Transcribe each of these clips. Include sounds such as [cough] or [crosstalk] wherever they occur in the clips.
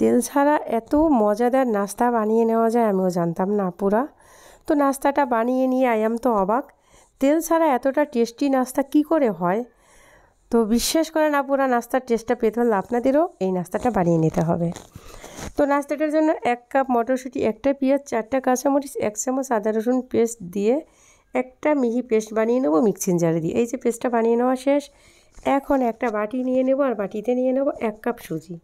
তেল ছাড়া এত মজাদার নাস্তা বানিয়ে নেওয়া যায় আমিও জানতাম না পুরা তো নাস্তাটা বানিয়ে নিয়ে আয়াম তো অবাক তেল ছাড়া এতটা টেস্টি নাস্তা কি করে হয় তো বিশ্বাস করে না পুরা নাস্তার টেস্টটা পেতে হলে আপনাদেরও এই নাস্তাটা বানিয়ে নিতে হবে তো নাস্তাটার জন্য এক কাপ মটরশুঁটি একটা পেঁয়াজ চারটা কাঁচামরিচ এক চামচ আদা রসুন পেস্ট দিয়ে একটা মিহি পেস্ট বানিয়ে নেবো মিক্সিং জারে দিয়ে এই যে পেস্টটা বানিয়ে নেওয়া শেষ এখন একটা বাটি নিয়ে নেবো আর বাটিতে নিয়ে নেবো এক কাপ সুজি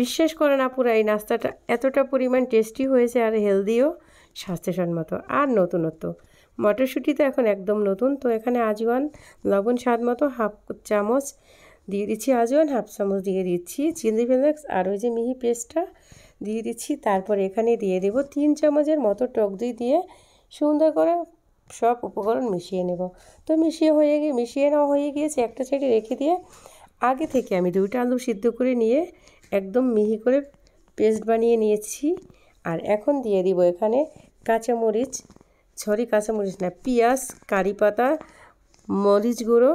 বিশ্বাস করে না পুরো এই নাস্তাটা এতটা পরিমাণ টেস্টি হয়েছে আর হেলদিও স্বাস্থ্যসম্মত আর নতুনত্ব মটরশুঁটি তো এখন একদম নতুন তো এখানে আজওয়ান লবণ স্বাদ মতো হাফ চামচ দিয়ে দিচ্ছি আজওয়ান হাফ চামচ দিয়ে দিচ্ছি চিলি ফ্লেক্স আর ওই যে মিহি পেস্টটা দিয়ে দিচ্ছি তারপর এখানে দিয়ে দেব তিন চামচের মতো টক দই দিয়ে সুন্দর করে সব উপকরণ মিশিয়ে নেব তো মিশিয়ে হয়ে গিয়ে মিশিয়ে নেওয়া হয়ে গিয়েছে একটা সাইডে রেখে দিয়ে আগে থেকে আমি দুইটা আলু সিদ্ধ করে নিয়ে একদম মিহি করে পেস্ট বানিয়ে নিয়েছি আর এখন দিয়ে দিব এখানে কাঁচামরিচ ছরি কাঁচামরিচ না পেঁয়াজ কারি পাতা মরিচ গুঁড়ো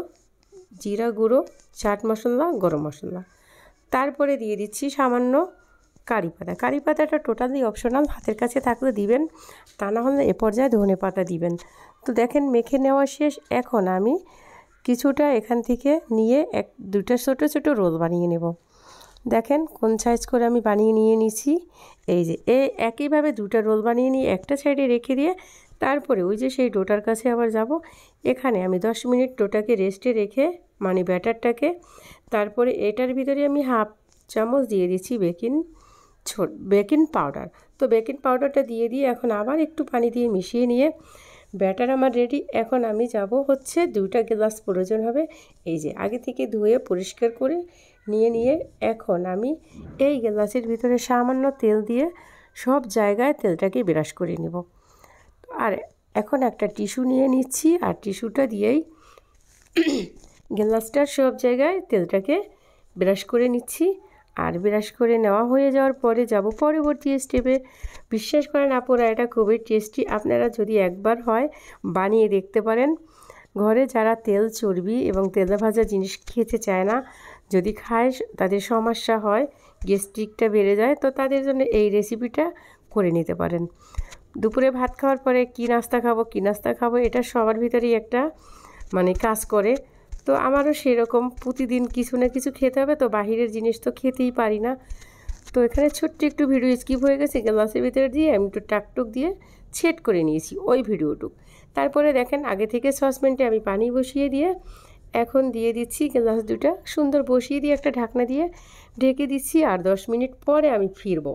জিরা গুঁড়ো চাট মশলা গরম মশলা তারপরে দিয়ে দিচ্ছি সামান্য কারি পাতা কারি পাতাটা টোটালি অপশনাল হাতের কাছে থাকলে দিবেন তা না হলে এ পর্যায়ে ধনে পাতা দিবেন তো দেখেন মেখে নেওয়া শেষ এখন আমি কিছুটা এখান থেকে নিয়ে এক দুটা ছোটো ছোটো রোল বানিয়ে নেব দেখেন কোন সাইজ করে আমি বানিয়ে নিয়ে নিছি এই যে এ একইভাবে দুটা রোল বানিয়ে নিয়ে একটা সাইডে রেখে দিয়ে তারপরে ওই যে সেই ডোটার কাছে আবার যাব এখানে আমি দশ মিনিট ডোটাকে রেস্টে রেখে মানে ব্যাটারটাকে তারপরে এটার ভিতরে আমি হাফ চামচ দিয়ে দিচ্ছি বেকিং ছোট বেকিং পাউডার তো বেকিং পাউডারটা দিয়ে দিয়ে এখন আবার একটু পানি দিয়ে মিশিয়ে নিয়ে ব্যাটার আমার রেডি এখন আমি যাব হচ্ছে দুটা গ্লাস প্রয়োজন হবে এই যে আগে থেকে ধুয়ে পরিষ্কার করে নিয়ে নিয়ে এখন আমি এই গ্লাসের ভিতরে সামান্য তেল দিয়ে সব জায়গায় তেলটাকে বিরাশ করে নেব আর এখন একটা টিস্যু নিয়ে নিচ্ছি আর টিস্যুটা দিয়েই [clears throat] গ্লাসটার সব জায়গায় তেলটাকে ব্রাশ করে নিচ্ছি আর বিরাস করে নেওয়া হয়ে যাওয়ার পরে যাব পরবর্তী স্টেপে বিশ্বাস করেন আপনারা এটা খুবই টেস্টি আপনারা যদি একবার হয় বানিয়ে দেখতে পারেন ঘরে যারা তেল চর্বি এবং তেলে ভাজা জিনিস খেতে চায় না যদি খায় তাদের সমস্যা হয় গ্যাস্ট্রিকটা বেড়ে যায় তো তাদের জন্য এই রেসিপিটা করে নিতে পারেন দুপুরে ভাত খাওয়ার পরে কী নাস্তা খাবো কী নাস্তা খাবো এটা সবার ভিতরেই একটা মানে কাজ করে তো আমারও সেরকম প্রতিদিন কিছু না কিছু খেতে হবে তো বাহিরের জিনিস তো খেতেই পারি না তো এখানে ছোট্ট একটু ভিডিও স্কিপ হয়ে গেছে গ্লাসের ভিতরে দিয়ে আমি একটু টাকটুক দিয়ে ছেট করে নিয়েছি ওই ভিডিওটুক তারপরে দেখেন আগে থেকে সসপ্যানটে আমি পানি বসিয়ে দিয়ে এখন দিয়ে দিচ্ছি গ্লাস দুটা সুন্দর বসিয়ে দিয়ে একটা ঢাকনা দিয়ে ঢেকে দিচ্ছি আর দশ মিনিট পরে আমি ফিরব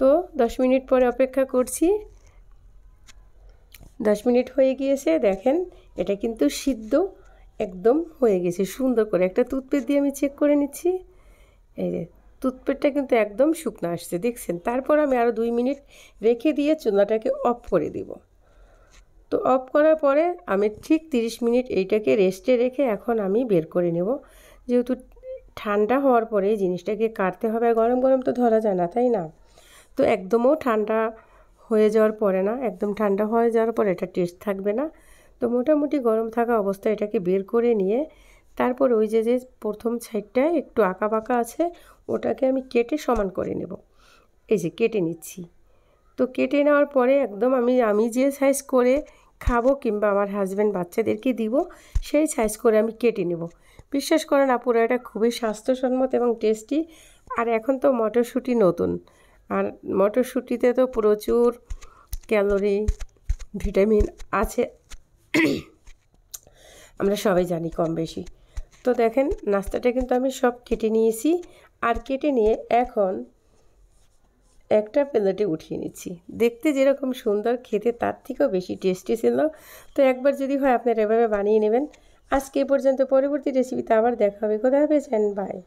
তো দশ মিনিট পরে অপেক্ষা করছি দশ মিনিট হয়ে গিয়েছে দেখেন এটা কিন্তু সিদ্ধ একদম হয়ে গেছে সুন্দর করে একটা টুথপেস্ট দিয়ে আমি চেক করে নিচ্ছি এই যে টুথপেস্টটা কিন্তু একদম শুকনো আসছে দেখছেন তারপর আমি আরও দুই মিনিট রেখে দিয়ে চুনাটাকে অফ করে দিব তো অফ করার পরে আমি ঠিক 30 মিনিট এইটাকে রেস্টে রেখে এখন আমি বের করে নেব যেহেতু ঠান্ডা হওয়ার পরে জিনিসটাকে কাটতে হবে আর গরম গরম তো ধরা যায় না তাই না তো একদমও ঠান্ডা হয়ে যাওয়ার পরে না একদম ঠান্ডা হয়ে যাওয়ার পরে এটা টেস্ট থাকবে না তো মোটামুটি গরম থাকা অবস্থায় এটাকে বের করে নিয়ে তারপর ওই যে যে প্রথম সাইডটায় একটু আঁকা বাঁকা আছে ওটাকে আমি কেটে সমান করে নেব এই যে কেটে নিচ্ছি তো কেটে নেওয়ার পরে একদম আমি আমি যে সাইজ করে খাবো কিংবা আমার হাজব্যান্ড বাচ্চাদেরকে দিব সেই সাইজ করে আমি কেটে নেব বিশ্বাস করেন আপুরা এটা খুবই স্বাস্থ্যসম্মত এবং টেস্টি আর এখন তো মটরশুঁটি নতুন আর মটরশুঁটিতে তো প্রচুর ক্যালোরি ভিটামিন আছে আমরা সবাই জানি কম বেশি তো দেখেন নাস্তাটা কিন্তু আমি সব কেটে নিয়েছি আর কেটে নিয়ে এখন একটা প্লেটে উঠিয়ে নিচ্ছি দেখতে যেরকম সুন্দর খেতে তার থেকেও বেশি টেস্টি ছিল তো একবার যদি হয় আপনারা এভাবে বানিয়ে নেবেন আজকে পর্যন্ত পরবর্তী রেসিপিতে আবার দেখা হবে কোথায় হবে বাই